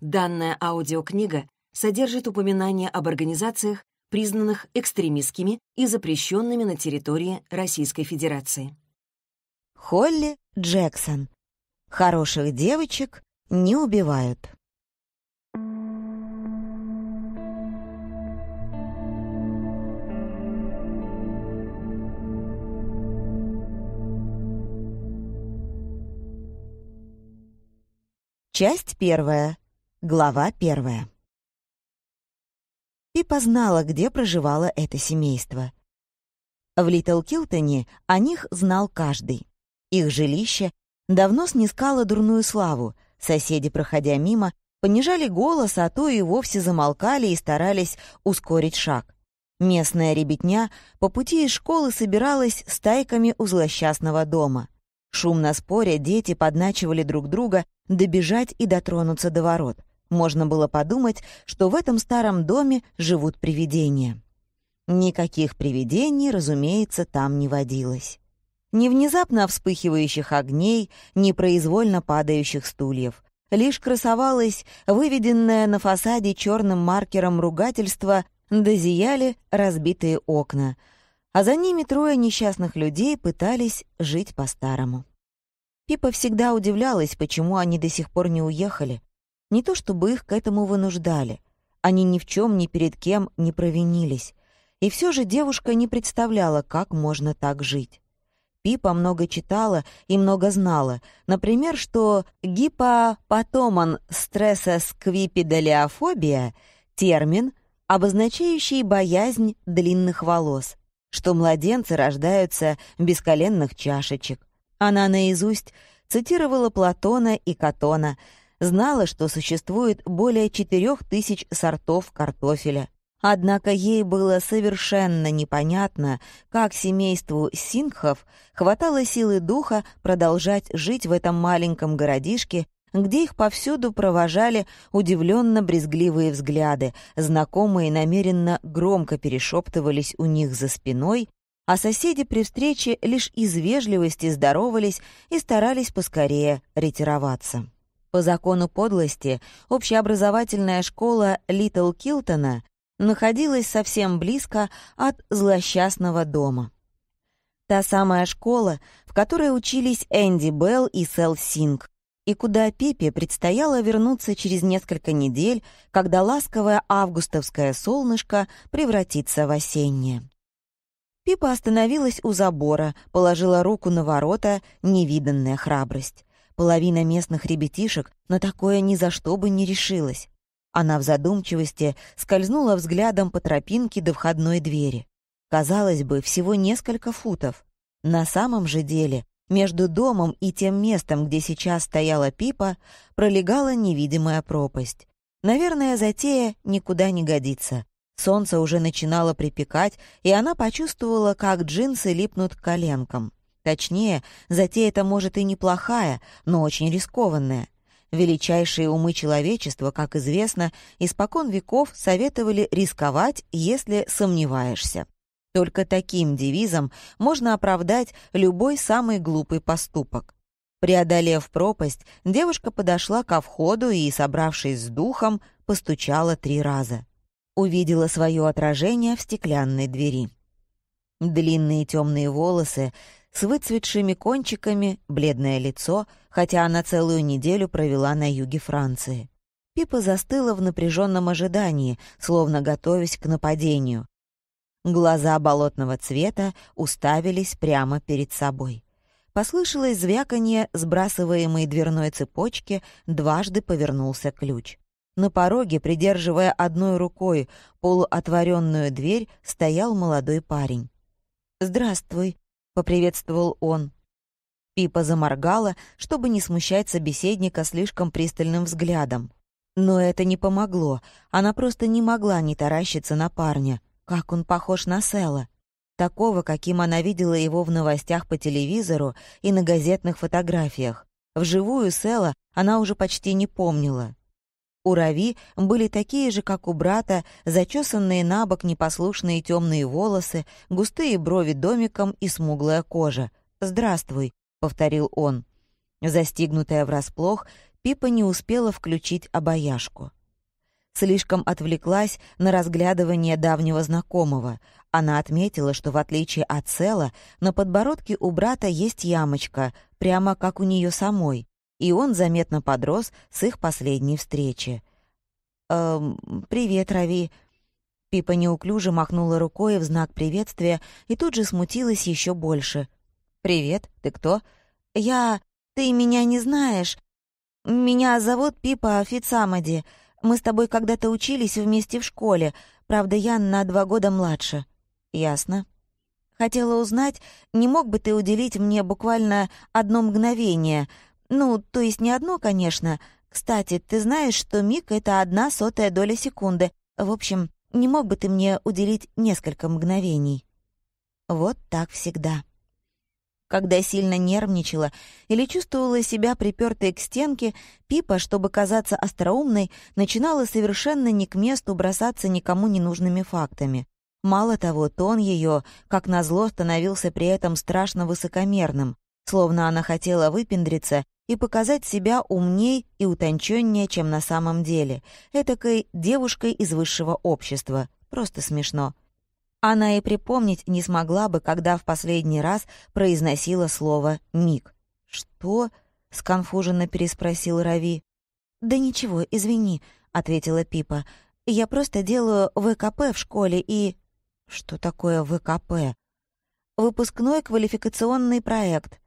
Данная аудиокнига содержит упоминания об организациях, признанных экстремистскими и запрещенными на территории Российской Федерации. Холли Джексон. Хороших девочек не убивают. Часть первая. Глава первая. Пипа знала, где проживало это семейство. В Литл Килтоне о них знал каждый. Их жилище давно снискало дурную славу, соседи, проходя мимо, понижали голос, а то и вовсе замолкали и старались ускорить шаг. Местная ребятня по пути из школы собиралась стайками у злосчастного дома. Шумно споря, дети подначивали друг друга добежать и дотронуться до ворот — можно было подумать, что в этом старом доме живут привидения. Никаких привидений, разумеется, там не водилось. Ни внезапно вспыхивающих огней, ни произвольно падающих стульев. Лишь красовалось выведенное на фасаде черным маркером ругательство да разбитые окна, а за ними трое несчастных людей пытались жить по-старому. Пипа всегда удивлялась, почему они до сих пор не уехали. Не то чтобы их к этому вынуждали. Они ни в чем, ни перед кем не провинились. И все же девушка не представляла, как можно так жить. Пипа много читала и много знала. Например, что гипопатоман стрессосквипидалиофобия — термин, обозначающий боязнь длинных волос, что младенцы рождаются без коленных чашечек. Она наизусть цитировала Платона и Катона — знала, что существует более 4000 сортов картофеля. Однако ей было совершенно непонятно, как семейству сингхов хватало силы духа продолжать жить в этом маленьком городишке, где их повсюду провожали удивленно-брезгливые взгляды, знакомые намеренно громко перешептывались у них за спиной, а соседи при встрече лишь из вежливости здоровались и старались поскорее ретироваться. По закону подлости, общеобразовательная школа Литл Килтона находилась совсем близко от злосчастного дома. Та самая школа, в которой учились Энди Белл и Сел Синг, и куда Пипе предстояло вернуться через несколько недель, когда ласковое августовское солнышко превратится в осеннее. Пипа остановилась у забора, положила руку на ворота, невиданная храбрость. Половина местных ребятишек на такое ни за что бы не решилась. Она в задумчивости скользнула взглядом по тропинке до входной двери. Казалось бы, всего несколько футов. На самом же деле, между домом и тем местом, где сейчас стояла Пипа, пролегала невидимая пропасть. Наверное, затея никуда не годится. Солнце уже начинало припекать, и она почувствовала, как джинсы липнут к коленкам. Точнее, затея это может и неплохая, но очень рискованная. Величайшие умы человечества, как известно, испокон веков советовали рисковать, если сомневаешься. Только таким девизом можно оправдать любой самый глупый поступок. Преодолев пропасть, девушка подошла ко входу и, собравшись с духом, постучала три раза. Увидела свое отражение в стеклянной двери. Длинные темные волосы с выцветшими кончиками, бледное лицо, хотя она целую неделю провела на юге Франции. Пипа застыла в напряженном ожидании, словно готовясь к нападению. Глаза болотного цвета уставились прямо перед собой. Послышалось звяканье сбрасываемой дверной цепочки, дважды повернулся ключ. На пороге, придерживая одной рукой полуотворенную дверь, стоял молодой парень. «Здравствуй», — поприветствовал он. Пипа заморгала, чтобы не смущать собеседника слишком пристальным взглядом. Но это не помогло, она просто не могла не таращиться на парня. Как он похож на Сэла. Такого, каким она видела его в новостях по телевизору и на газетных фотографиях. Вживую Сэла она уже почти не помнила. У Рави были такие же, как у брата, зачесанные на бок непослушные темные волосы, густые брови домиком и смуглая кожа. «Здравствуй», — повторил он. Застигнутая врасплох, Пипа не успела включить обаяшку. Слишком отвлеклась на разглядывание давнего знакомого. Она отметила, что в отличие от Села на подбородке у брата есть ямочка, прямо как у нее самой и он заметно подрос с их последней встречи. «Эм, привет, Рави». Пипа неуклюже махнула рукой в знак приветствия и тут же смутилась еще больше. «Привет, ты кто?» «Я... Ты меня не знаешь. Меня зовут Пипа Офицамади. Мы с тобой когда-то учились вместе в школе, правда, я на два года младше». «Ясно», Хотела узнать, не мог бы ты уделить мне буквально одно мгновение, ну, то есть не одно, конечно. Кстати, ты знаешь, что миг — это одна сотая доля секунды. В общем, не мог бы ты мне уделить несколько мгновений?» Вот так всегда. Когда сильно нервничала или чувствовала себя припертой к стенке, Пипа, чтобы казаться остроумной, начинала совершенно не к месту бросаться никому ненужными фактами. Мало того, тон ее, как назло, становился при этом страшно высокомерным, словно она хотела выпендриться и показать себя умней и утонченнее, чем на самом деле, этакой девушкой из высшего общества. Просто смешно. Она и припомнить не смогла бы, когда в последний раз произносила слово «миг». «Что?» — сконфуженно переспросил Рави. «Да ничего, извини», — ответила Пипа. «Я просто делаю ВКП в школе и...» «Что такое ВКП?» «Выпускной квалификационный проект»,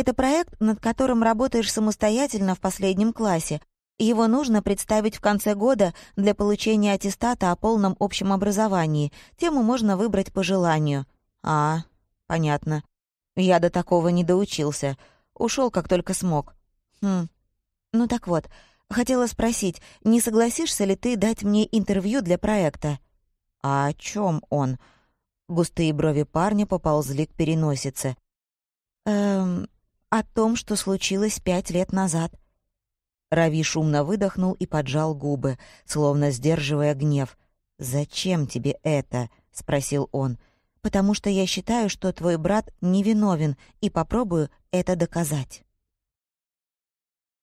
это проект, над которым работаешь самостоятельно в последнем классе. Его нужно представить в конце года для получения аттестата о полном общем образовании. Тему можно выбрать по желанию. А, понятно. Я до такого не доучился. Ушел, как только смог. Хм. Ну так вот, хотела спросить, не согласишься ли ты дать мне интервью для проекта? А о чем он? Густые брови парня поползли к переносице. Эм, о том, что случилось пять лет назад». Рави шумно выдохнул и поджал губы, словно сдерживая гнев. «Зачем тебе это?» — спросил он. «Потому что я считаю, что твой брат невиновен, и попробую это доказать».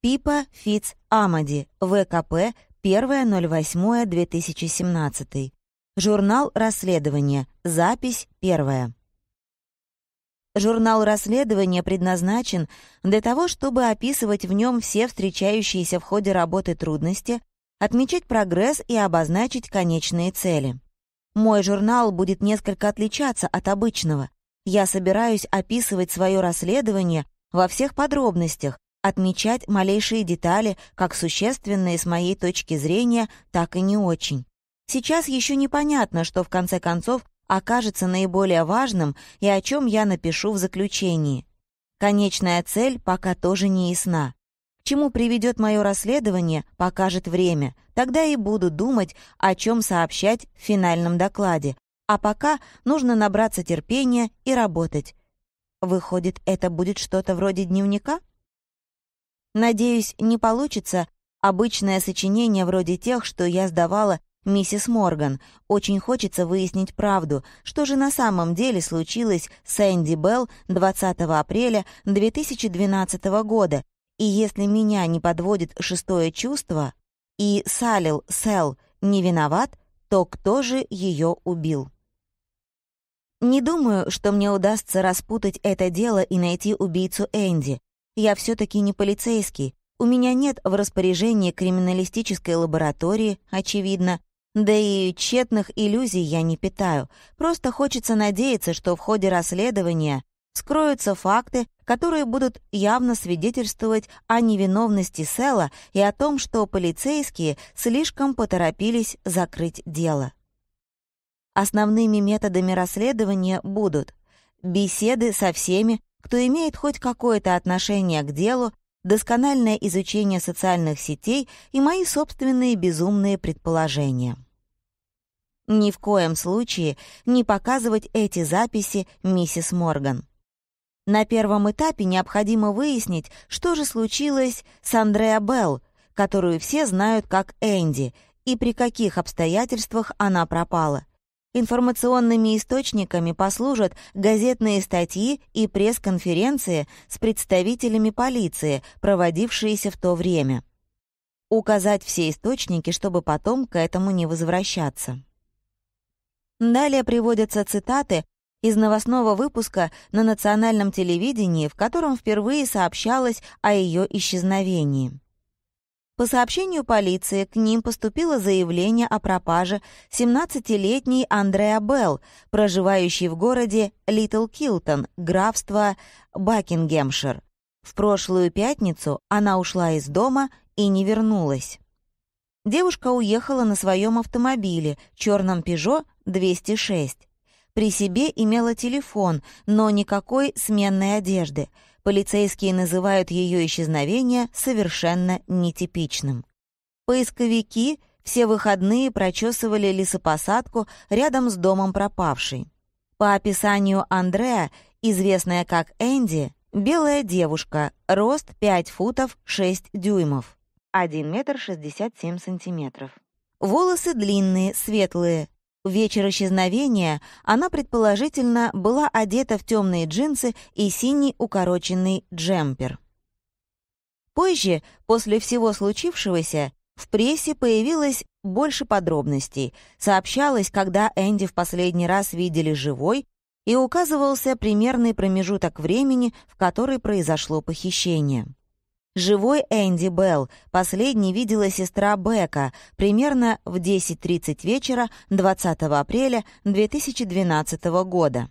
Пипа Фитц Амади, ВКП, 1.08.2017. Журнал расследования, запись первая. Журнал расследования предназначен для того, чтобы описывать в нем все встречающиеся в ходе работы трудности, отмечать прогресс и обозначить конечные цели. Мой журнал будет несколько отличаться от обычного. Я собираюсь описывать свое расследование во всех подробностях, отмечать малейшие детали, как существенные с моей точки зрения, так и не очень. Сейчас еще непонятно, что в конце концов окажется наиболее важным и о чем я напишу в заключении. Конечная цель пока тоже не ясна. К чему приведет мое расследование, покажет время. Тогда и буду думать, о чем сообщать в финальном докладе. А пока нужно набраться терпения и работать. Выходит, это будет что-то вроде дневника? Надеюсь, не получится обычное сочинение вроде тех, что я сдавала «Миссис Морган, очень хочется выяснить правду, что же на самом деле случилось с Энди Белл 20 апреля 2012 года, и если меня не подводит шестое чувство, и Салил Сел не виноват, то кто же ее убил?» Не думаю, что мне удастся распутать это дело и найти убийцу Энди. Я все таки не полицейский. У меня нет в распоряжении криминалистической лаборатории, очевидно, да и тщетных иллюзий я не питаю. Просто хочется надеяться, что в ходе расследования скроются факты, которые будут явно свидетельствовать о невиновности Села и о том, что полицейские слишком поторопились закрыть дело. Основными методами расследования будут беседы со всеми, кто имеет хоть какое-то отношение к делу доскональное изучение социальных сетей и мои собственные безумные предположения. Ни в коем случае не показывать эти записи миссис Морган. На первом этапе необходимо выяснить, что же случилось с Андреа Белл, которую все знают как Энди, и при каких обстоятельствах она пропала. Информационными источниками послужат газетные статьи и пресс-конференции с представителями полиции, проводившиеся в то время. Указать все источники, чтобы потом к этому не возвращаться. Далее приводятся цитаты из новостного выпуска на национальном телевидении, в котором впервые сообщалось о ее исчезновении. По сообщению полиции, к ним поступило заявление о пропаже 17-летней Андреа Белл, проживающей в городе Литл Килтон, графство Бакингемшир. В прошлую пятницу она ушла из дома и не вернулась. Девушка уехала на своем автомобиле, черном «Пежо» 206. При себе имела телефон, но никакой сменной одежды — полицейские называют ее исчезновение совершенно нетипичным. Поисковики все выходные прочесывали лесопосадку рядом с домом пропавшей. По описанию Андрея, известная как Энди, белая девушка, рост 5 футов 6 дюймов, 1 метр 67 сантиметров. Волосы длинные, светлые, в вечер исчезновения она, предположительно, была одета в темные джинсы и синий укороченный джемпер. Позже, после всего случившегося, в прессе появилось больше подробностей. Сообщалось, когда Энди в последний раз видели живой, и указывался примерный промежуток времени, в который произошло похищение. Живой Энди Белл последний видела сестра Бека примерно в 10.30 вечера 20 апреля 2012 года.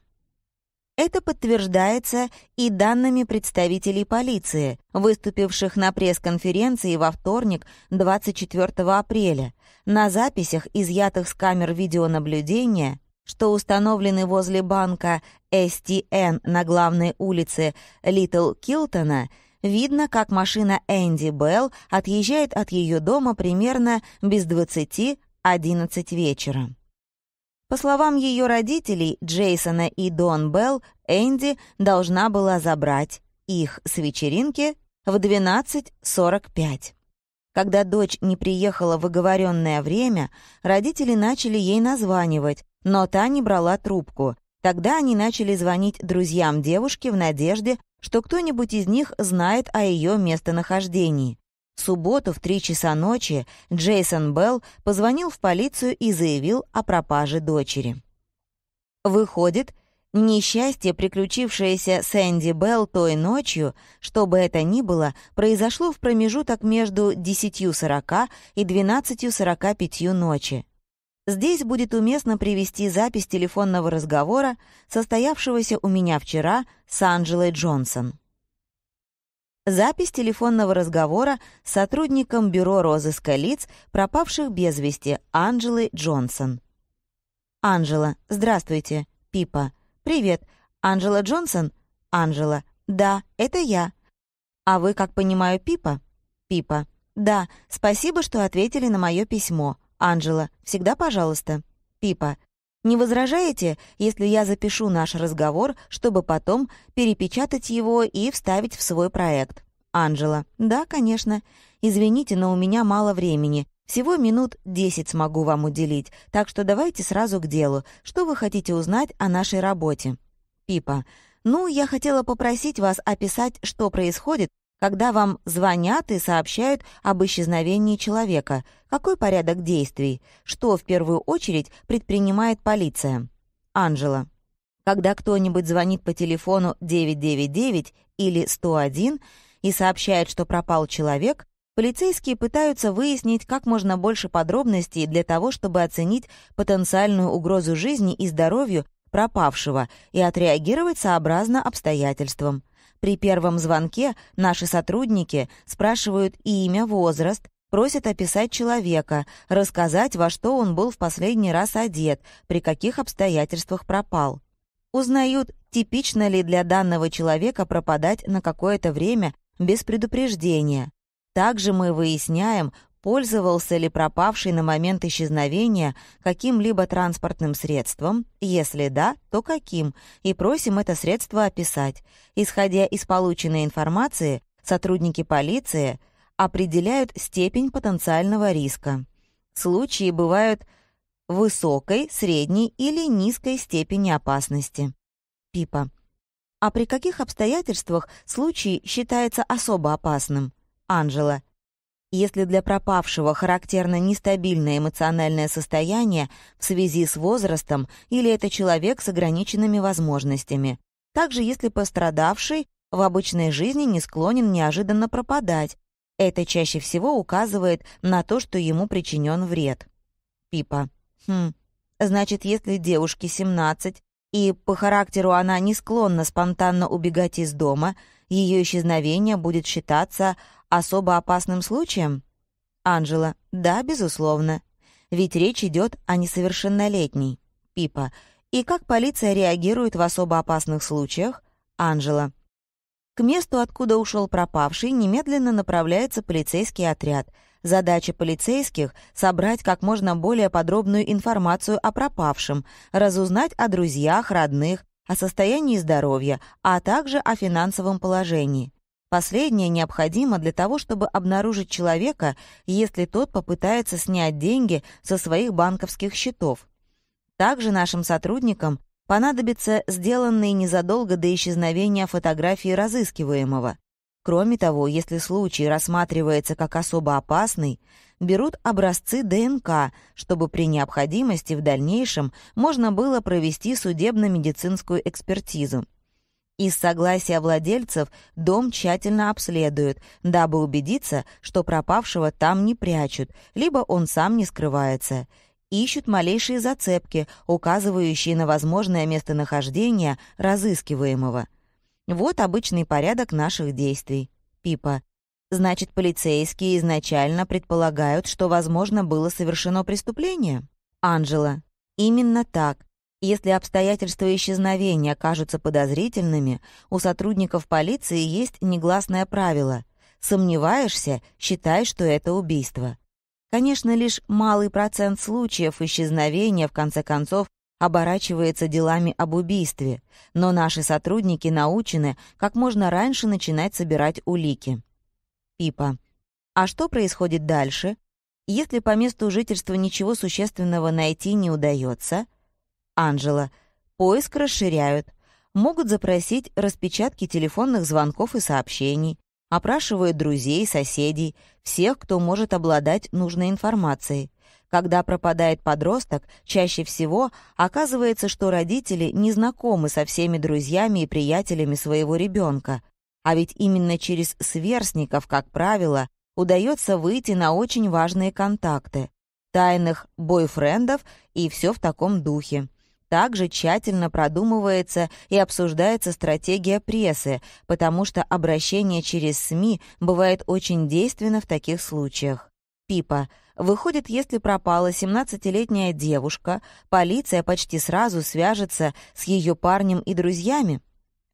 Это подтверждается и данными представителей полиции, выступивших на пресс-конференции во вторник, 24 апреля, на записях, изъятых с камер видеонаблюдения, что установлены возле банка STN на главной улице Литл Килтона – Видно, как машина Энди Белл отъезжает от ее дома примерно без 20-11 вечера. По словам ее родителей, Джейсона и Дон Белл, Энди должна была забрать их с вечеринки в 12.45. Когда дочь не приехала в оговоренное время, родители начали ей названивать, но та не брала трубку. Тогда они начали звонить друзьям девушки в надежде, что кто-нибудь из них знает о ее местонахождении. В субботу в 3 часа ночи Джейсон Белл позвонил в полицию и заявил о пропаже дочери. Выходит, несчастье, приключившееся Сэнди Белл той ночью, что бы это ни было, произошло в промежуток между 10.40 и 12.45 ночи. Здесь будет уместно привести запись телефонного разговора, состоявшегося у меня вчера с Анджелой Джонсон. Запись телефонного разговора с сотрудником Бюро розыска лиц, пропавших без вести, Анджелой Джонсон. «Анджела, здравствуйте. Пипа. Привет. Анджела Джонсон? Анджела. Да, это я. А вы, как понимаю, Пипа? Пипа. Да, спасибо, что ответили на мое письмо. Анжела, всегда пожалуйста. Пипа, не возражаете, если я запишу наш разговор, чтобы потом перепечатать его и вставить в свой проект? Анжела, да, конечно. Извините, но у меня мало времени. Всего минут десять смогу вам уделить, так что давайте сразу к делу. Что вы хотите узнать о нашей работе? Пипа, ну, я хотела попросить вас описать, что происходит когда вам звонят и сообщают об исчезновении человека, какой порядок действий, что в первую очередь предпринимает полиция? Анжела. Когда кто-нибудь звонит по телефону 999 или 101 и сообщает, что пропал человек, полицейские пытаются выяснить как можно больше подробностей для того, чтобы оценить потенциальную угрозу жизни и здоровью пропавшего и отреагировать сообразно обстоятельствам. При первом звонке наши сотрудники спрашивают имя, возраст, просят описать человека, рассказать, во что он был в последний раз одет, при каких обстоятельствах пропал. Узнают, типично ли для данного человека пропадать на какое-то время без предупреждения. Также мы выясняем, пользовался ли пропавший на момент исчезновения каким-либо транспортным средством, если да, то каким, и просим это средство описать. Исходя из полученной информации, сотрудники полиции определяют степень потенциального риска. Случаи бывают высокой, средней или низкой степени опасности. Пипа. А при каких обстоятельствах случай считается особо опасным? Анжела. Если для пропавшего характерно нестабильное эмоциональное состояние в связи с возрастом или это человек с ограниченными возможностями. Также если пострадавший в обычной жизни не склонен неожиданно пропадать. Это чаще всего указывает на то, что ему причинен вред. Пипа. Хм. Значит, если девушке 17, и по характеру она не склонна спонтанно убегать из дома, ее исчезновение будет считаться особо опасным случаем? Анжела. Да, безусловно. Ведь речь идет о несовершеннолетней. Пипа. И как полиция реагирует в особо опасных случаях? Анжела. К месту, откуда ушел пропавший, немедленно направляется полицейский отряд. Задача полицейских — собрать как можно более подробную информацию о пропавшем, разузнать о друзьях, родных, о состоянии здоровья, а также о финансовом положении. Последнее необходимо для того, чтобы обнаружить человека, если тот попытается снять деньги со своих банковских счетов. Также нашим сотрудникам понадобятся сделанные незадолго до исчезновения фотографии разыскиваемого. Кроме того, если случай рассматривается как особо опасный, берут образцы ДНК, чтобы при необходимости в дальнейшем можно было провести судебно-медицинскую экспертизу. Из согласия владельцев дом тщательно обследуют, дабы убедиться, что пропавшего там не прячут, либо он сам не скрывается. Ищут малейшие зацепки, указывающие на возможное местонахождение разыскиваемого – вот обычный порядок наших действий. Пипа. Значит, полицейские изначально предполагают, что, возможно, было совершено преступление? Анжела. Именно так. Если обстоятельства исчезновения кажутся подозрительными, у сотрудников полиции есть негласное правило. Сомневаешься, считай, что это убийство. Конечно, лишь малый процент случаев исчезновения, в конце концов, оборачивается делами об убийстве, но наши сотрудники научены как можно раньше начинать собирать улики. Пипа. А что происходит дальше? Если по месту жительства ничего существенного найти не удается? Анжела. Поиск расширяют. Могут запросить распечатки телефонных звонков и сообщений. Опрашивают друзей, соседей, всех, кто может обладать нужной информацией. Когда пропадает подросток, чаще всего оказывается, что родители не знакомы со всеми друзьями и приятелями своего ребенка. А ведь именно через сверстников, как правило, удается выйти на очень важные контакты, тайных бойфрендов и все в таком духе. Также тщательно продумывается и обсуждается стратегия прессы, потому что обращение через СМИ бывает очень действенно в таких случаях. Пипа. Выходит, если пропала 17-летняя девушка, полиция почти сразу свяжется с ее парнем и друзьями?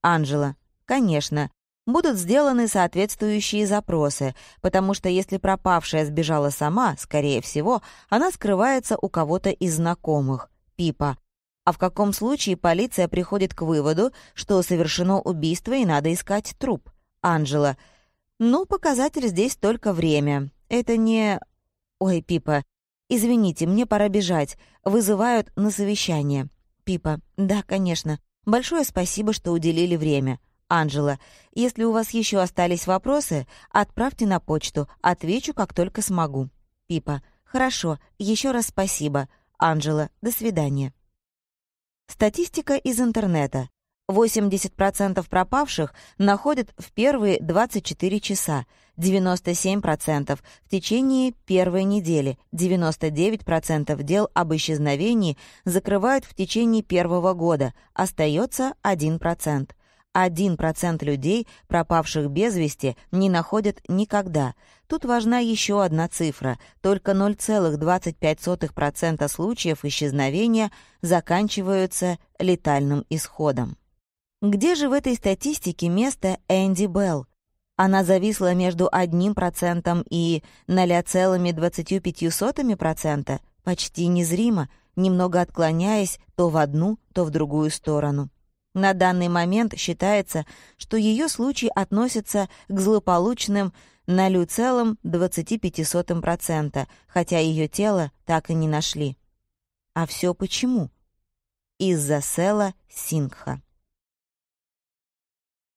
Анжела. Конечно. Будут сделаны соответствующие запросы, потому что если пропавшая сбежала сама, скорее всего, она скрывается у кого-то из знакомых. Пипа. А в каком случае полиция приходит к выводу, что совершено убийство и надо искать труп? Анжела. Ну, показатель здесь только время. Это не «Ой, Пипа, извините, мне пора бежать. Вызывают на совещание». Пипа. «Да, конечно. Большое спасибо, что уделили время». Анжела. «Если у вас еще остались вопросы, отправьте на почту. Отвечу, как только смогу». Пипа. «Хорошо. Еще раз спасибо». Анжела. «До свидания». Статистика из интернета. 80% пропавших находят в первые 24 часа, 97% в течение первой недели, 99% дел об исчезновении закрывают в течение первого года, остается 1%. 1% людей, пропавших без вести, не находят никогда. Тут важна еще одна цифра. Только 0,25% случаев исчезновения заканчиваются летальным исходом. Где же в этой статистике место Энди Белл? она зависла между 1% и 0,25%, почти незримо, немного отклоняясь то в одну, то в другую сторону. На данный момент считается, что ее случай относится к злополучным 0,25%, хотя ее тело так и не нашли. А все почему? Из-за села Сингха.